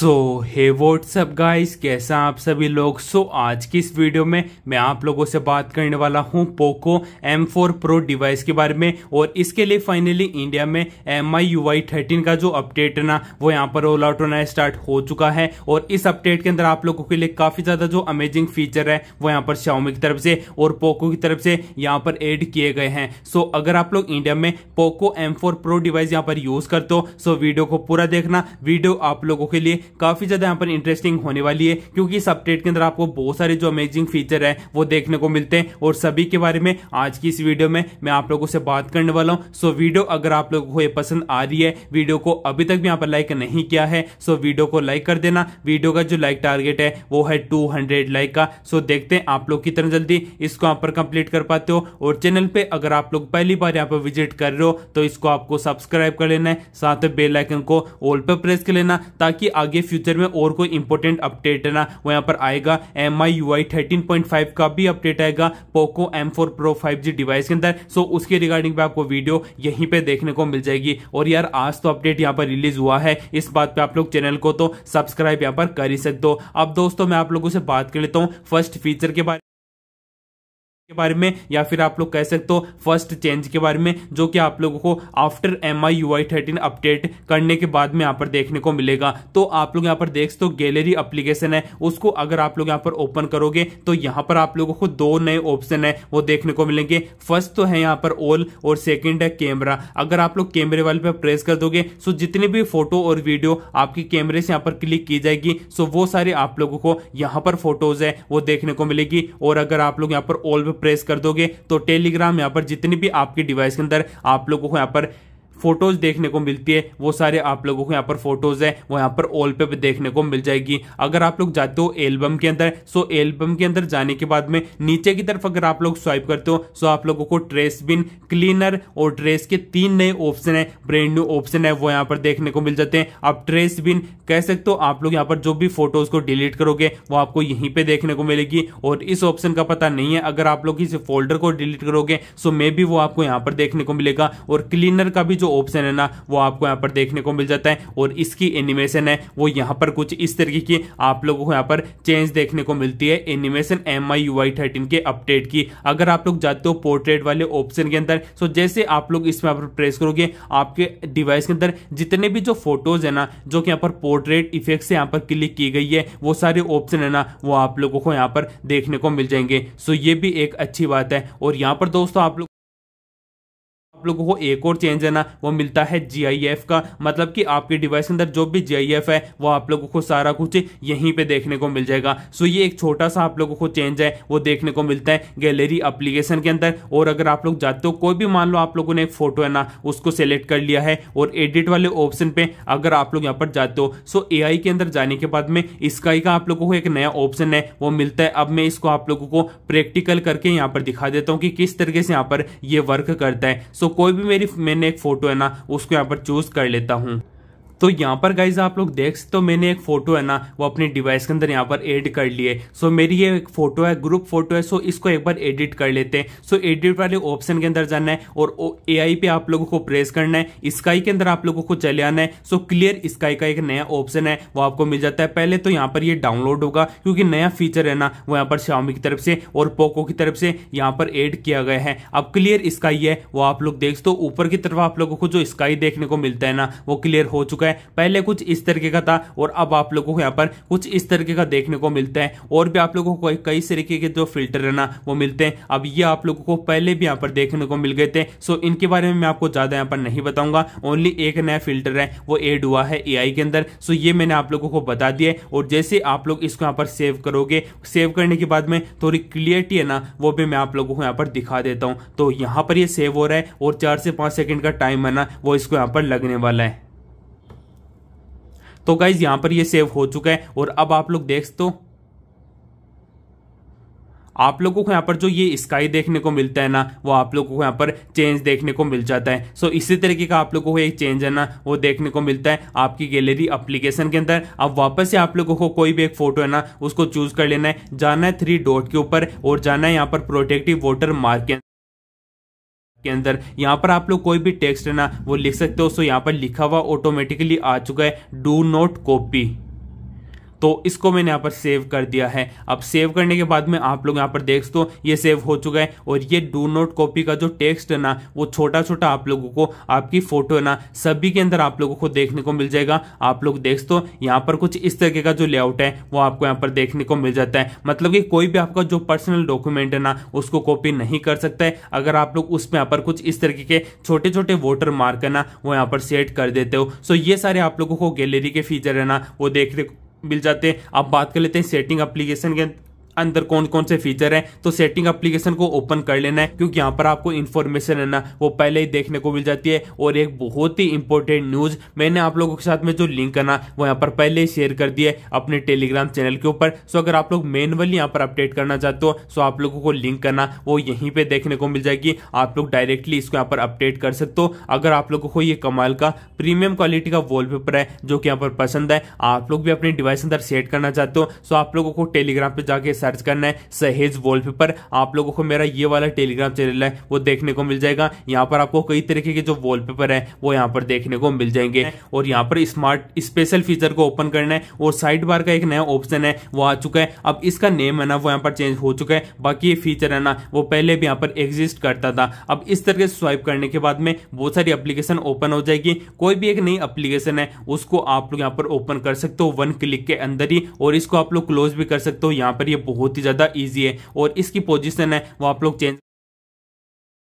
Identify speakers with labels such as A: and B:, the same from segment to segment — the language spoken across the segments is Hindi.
A: सो हे व्हाट्सअप गाइस कैसा आप सभी लोग सो so, आज की इस वीडियो में मैं आप लोगों से बात करने वाला हूं पोको M4 Pro डिवाइस के बारे में और इसके लिए फाइनली इंडिया में M I U I thirteen का जो अपडेट है ना वो यहां पर रोल आउट होना स्टार्ट हो चुका है और इस अपडेट के अंदर आप लोगों के लिए काफी ज्यादा जो अमेजिंग फीचर है वो यहाँ पर शाउमी की तरफ से और पोको की तरफ से यहाँ पर एड किए गए हैं सो so, अगर आप लोग इंडिया में Poco M four pro device यहाँ पर यूज करते हो सो वीडियो को पूरा देखना वीडियो आप लोगों के लिए काफी ज्यादा यहाँ पर इंटरेस्टिंग होने वाली है क्योंकि इस अपडेट के अंदर आपको बहुत सारे जो अमेजिंग फीचर है वो देखने को मिलते हैं और सभी के बारे में आज की इस वीडियो में मैं आप लोगों से बात करने वाला हूँ सो वीडियो अगर आप लोगों को ये पसंद आ रही है वीडियो को अभी तक भी यहाँ पर लाइक नहीं किया है सो वीडियो को लाइक कर देना वीडियो का जो लाइक टारगेट है वो है टू लाइक का सो देखते हैं आप लोग कितना जल्दी इसको यहाँ पर कंप्लीट कर पाते हो और चैनल पर अगर आप लोग पहली बार यहाँ पर विजिट कर रहे हो तो इसको आपको सब्सक्राइब कर लेना है साथ में बेलाइकन को ऑल पर प्रेस कर लेना ताकि आगे ये फ्यूचर में और कोई इंपॉर्टेंट अपडेट है ना वो यहाँ पर आएगा M I U I thirteen point five का भी अपडेट आएगा Poco M four pro five G device के अंदर सो उसके रिगार्डिंग भी आपको वीडियो यहीं पे देखने को मिल जाएगी और यार आज तो अपडेट यहाँ पर रिलीज हुआ है इस बात पे आप लोग चैनल को तो सब्सक्राइब यहाँ पर कर ही सकते हो अब दोस्तों मैं आप लोगों से बात कर लेता हूँ फर्स्ट फीचर के बारे के बारे में या फिर आप लोग कह सकते हो फर्स्ट चेंज के बारे में जो कि आप लोगों को after M I U I thirteen update करने के बाद में यहाँ पर देखने को मिलेगा तो आप लोग यहाँ पर देख सकते हो गैलरी अप्लीकेशन है उसको अगर आप लोग यहाँ पर ओपन करोगे तो यहाँ पर आप लोगों को दो नए ऑप्शन है वो देखने को मिलेंगे फर्स्ट तो है यहाँ पर ऑल और सेकेंड है कैमरा अगर आप लोग कैमरे वाले पर प्रेस कर दोगे सो जितने भी फोटो और वीडियो आपके कैमरे से यहाँ पर क्लिक की जाएगी सो वो सारे आप लोगों को यहाँ पर फोटोज है वो देखने को मिलेगी और अगर आप लोग यहाँ पर ऑल प्रेस कर दोगे तो टेलीग्राम यहाँ पर जितनी भी आपकी डिवाइस के अंदर आप लोगों को यहाँ पर फोटोज देखने को मिलती है वो सारे आप लोगों को यहाँ पर फोटोज है वो यहाँ पर ऑल पे देखने को मिल जाएगी अगर आप लोग जाते हो एल्बम के अंदर सो एल्बम के अंदर जाने के बाद में नीचे की तरफ अगर आप लोग स्वाइप करते हो सो आप लोगों को ट्रेस बिन क्लीनर और ट्रेस के तीन नए ऑप्शन है ब्रांड न्यू ऑप्शन है वो यहाँ पर देखने को मिल जाते हैं आप ट्रेस बिन कह सकते हो आप लोग यहाँ पर जो भी फोटोज को डिलीट करोगे वो आपको यहीं पर देखने को मिलेगी और इस ऑप्शन का पता नहीं है अगर आप लोग इस फोल्डर को डिलीट करोगे सो मे भी वो आपको यहाँ पर देखने को मिलेगा और क्लीनर का भी जो ऑप्शन है ना वो आपको यहाँ पर देखने को मिल जाता है और इसकी एनिमेशन है वो यहाँ पर कुछ इस तरीके की आप लोगों को यहाँ पर चेंज देखने को मिलती है animation M I U I thirteen के अपडेट की अगर आप लोग जाते हो पोर्ट्रेट वाले ऑप्शन के अंदर सो जैसे आप लोग इसमें यहाँ पर प्रेस करोगे आपके डिवाइस के अंदर जितने भी जो फोटोज है ना जो कि यहाँ पर पोर्ट्रेट इफेक्ट से यहाँ पर क्लिक की गई है वो सारे ऑप्शन है ना वो आप लोगों को यहाँ पर देखने को मिल जाएंगे सो ये भी एक अच्छी बात है और यहाँ पर दोस्तों आप लोग आप लोगों को एक और चेंज है ना वो मिलता है जी का मतलब कि आपके डिवाइस के अंदर जो भी जी है वो आप लोगों को सारा कुछ यहीं पे देखने को मिल जाएगा सो ये एक छोटा सा आप लोगों को चेंज है वो देखने को मिलता है गैलरी अप्लीकेशन के अंदर और अगर आप लोग जाते हो कोई भी मान लो आप लोगों ने एक फोटो है ना उसको सेलेक्ट कर लिया है और एडिट वाले ऑप्शन पे अगर आप लोग यहाँ पर जाते हो सो ए के अंदर जाने के बाद में इसका का आप लोगों को एक नया ऑप्शन है वो मिलता है अब मैं इसको आप लोगों को प्रैक्टिकल करके यहाँ पर दिखा देता हूँ कि किस तरीके से यहाँ पर ये वर्क करता है सो कोई भी मेरी मैंने एक फोटो है ना उसको यहाँ पर चूज कर लेता हूँ तो यहाँ पर गाइज आप लोग देख सकते हो मैंने एक फोटो है ना वो अपने डिवाइस के अंदर यहाँ पर एड कर लिए सो मेरी ये एक फोटो है ग्रुप फोटो है सो इसको एक बार एडिट कर लेते हैं सो एडिट वाले ऑप्शन के अंदर जाना है और ए पे आप लोगों को प्रेस करना है स्काई के अंदर आप लोगों को चले आना है सो क्लियर स्काई का एक नया ऑप्शन है वो आपको मिल जाता है पहले तो यहाँ पर ये डाउनलोड होगा क्योंकि नया फीचर है ना वो यहाँ पर शामी की तरफ से और पोको की तरफ से यहाँ पर एड किया गया है अब क्लियर स्काई है वो आप लोग देख सकते हो ऊपर की तरफ आप लोगों को जो स्काई देखने को मिलता है ना वो क्लियर हो चुका है है पहले कुछ इस तरीके का था और अब आप लोगों को यहाँ पर कुछ इस तरीके का देखने को मिलता है और भी आप लोगों को कई तरीके के जो फिल्टर है ना वो मिलते हैं अब ये आप लोगों को पहले भी यहाँ पर देखने को मिल गए थे सो इनके बारे में मैं आपको ज़्यादा यहाँ पर नहीं बताऊंगा ओनली एक नया फिल्टर है वो एड हुआ है ए के अंदर सो ये मैंने आप लोगों को बता दिया और जैसे आप लोग इसको यहाँ पर सेव करोगे सेव करने के बाद में थोड़ी क्लियरिटी है ना वो भी मैं आप लोगों को यहाँ पर दिखा देता हूँ तो यहाँ पर ये सेव हो रहा है और चार से पाँच सेकेंड का टाइम है ना वो इसको यहाँ पर लगने वाला है तो गाइज यहां पर ये सेव हो चुका है और अब आप लोग देख तो आप लोगों को यहाँ पर जो ये स्काई देखने को मिलता है ना वो आप लोगों को यहाँ पर चेंज देखने को मिल जाता है सो so, इसी तरीके का आप लोगों को एक चेंज है ना वो देखने को मिलता है आपकी गैलरी एप्लीकेशन के अंदर अब वापस से आप लोगों को कोई भी एक फोटो है ना उसको चूज कर लेना है जाना है थ्री डॉट के ऊपर और जाना है यहाँ पर प्रोटेक्टिव वोटर मार्क के अंदर यहाँ पर आप लोग कोई भी टेक्स्ट है ना वो लिख सकते हो सो यहाँ पर लिखा हुआ ऑटोमेटिकली आ चुका है डू नॉट कॉपी तो इसको मैंने यहाँ पर सेव कर दिया है अब सेव करने के बाद में आप लोग यहाँ पर देख दो ये सेव हो चुका है और ये डू नोट कॉपी का जो टेक्स्ट है ना वो छोटा छोटा आप लोगों को आपकी फोटो है ना सभी के अंदर आप लोगों को देखने को मिल जाएगा आप लोग देख दो यहाँ पर कुछ इस तरीके का जो लेआउट है वो आपको यहाँ पर देखने को मिल जाता है मतलब कि कोई भी आपका जो पर्सनल डॉक्यूमेंट है ना उसको कॉपी नहीं कर सकता है अगर आप लोग उसमें यहाँ पर कुछ इस तरीके के छोटे छोटे वोटर मार्क है ना वो यहाँ पर सेट कर देते हो सो ये सारे आप लोगों को गैलरी के फीचर है ना वो देखने मिल जाते हैं आप बात कर लेते हैं सेटिंग एप्लीकेशन के अंदर कौन कौन से फीचर है तो सेटिंग एप्लीकेशन को ओपन कर लेना है क्योंकि यहाँ पर आपको इन्फॉर्मेशन है ना वो पहले ही देखने को मिल जाती है और एक बहुत ही इंपॉर्टेंट न्यूज मैंने आप लोगों के साथ में जो लिंक है ना वो यहाँ पर पहले ही शेयर कर दिया अपने टेलीग्राम चैनल के ऊपर सो अगर आप लोग मैनुअली यहाँ पर अपडेट करना चाहते हो सो आप लोगों को लिंक करना वो यहीं पर देखने को मिल जाएगी आप लोग डायरेक्टली इसको यहाँ पर अपडेट कर सकते हो अगर आप लोगों को ये कमाल का प्रीमियम क्वालिटी का वॉलपेपर है जो कि यहाँ पर पसंद है आप लोग भी अपने डिवाइस अंदर सेट करना चाहते हो सो आप लोगों को टेलीग्राम पर जाके सर्च करना है सहेज वॉल पेपर आप लोगों को मेरा ये वाला टेलीग्राम चैनल है वो देखने को मिल जाएगा यहाँ पर आपको कई तरीके के जो वॉल पेपर है वो यहाँ पर देखने को मिल जाएंगे और यहाँ पर स्मार्ट स्पेशल फीचर को ओपन करना है और साइड बार का एक नया ऑप्शन है वो आ चुका है अब इसका नेम है ना वो यहाँ पर चेंज हो चुका है बाकी ये फीचर है ना वो पहले भी यहाँ पर एग्जिस्ट करता था अब इस तरह से स्वाइप करने के बाद में बहुत सारी अप्लीकेशन ओपन हो जाएगी कोई भी एक नई अप्लीकेशन है उसको आप लोग यहाँ पर ओपन कर सकते हो वन क्लिक के अंदर ही और इसको आप लोग क्लोज भी कर सकते हो यहाँ पर ये बहुत ही ज़्यादा ईजी है और इसकी पोजिशन है वो आप लोग चेंज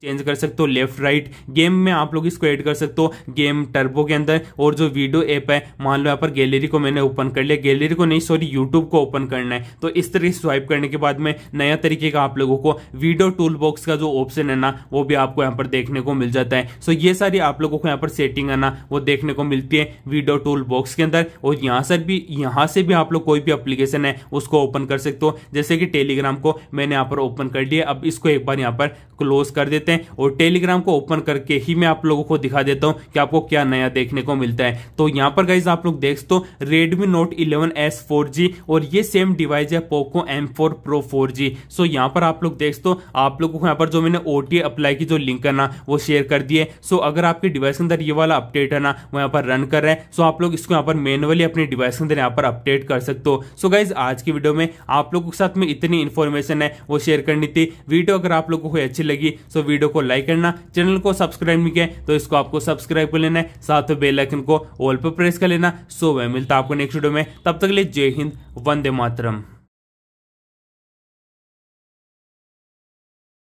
A: चेंज कर सकते हो लेफ्ट राइट गेम में आप लोग इसको ऐड कर सकते हो गेम टर्बो के अंदर और जो वीडियो ऐप है मान लो यहाँ पर गैलरी को मैंने ओपन कर लिया गैलरी को नहीं सॉरी यूट्यूब को ओपन करना है तो इस तरीके से स्वाइप करने के बाद में नया तरीके का आप लोगों को वीडियो टूल बॉक्स का जो ऑप्शन है ना वो भी आपको यहाँ पर देखने को मिल जाता है सो ये सारी आप लोगों को यहाँ पर सेटिंग है ना वो देखने को मिलती है वीडियो टूल बॉक्स के अंदर और यहाँ से भी यहाँ से भी आप लोग कोई भी अप्लीकेशन है उसको ओपन कर सकते हो जैसे कि टेलीग्राम को मैंने यहाँ पर ओपन कर लिया अब इसको एक बार यहाँ पर क्लोज कर देते हैं हैं और टेलीग्राम को ओपन करके ही मैं आप लोगों को दिखा देता हूं कि आपको क्या नया देखने को मिलता है तो यहां पर गाइज आप लोग देख सकते Redmi Note eleven S four G और ये सेम डिवाइस है Poco M four pro four G so यहां पर आप लोग देख सकते आप लोगों को यहां पर जो मैंने ओ अप्लाई की जो लिंक है ना वो शेयर कर दिए सो अगर आपके डिवाइस के अंदर ये वाला अपडेट है ना वो यहाँ पर रन कर रहे हैं सो आप लोग इसको यहाँ पर मेनुअली अपने डिवाइस के अंदर यहाँ पर अपडेट कर सकते हो सो गाइज आज की वीडियो में आप लोगों के साथ में इतनी इन्फॉर्मेशन है वो शेयर करनी थी वीडियो अगर आप लोगों को अच्छी लगी सो वीडियो वीडियो को लाइक करना चैनल को सब्सक्राइब नहीं किया तो इसको आपको सब्सक्राइब कर लेना है साथ में बेलाइकन को ऑल पर प्रेस कर लेना सो वह मिलता आपको नेक्स्ट वीडियो में तब तक के लिए जय हिंद वंदे मातरम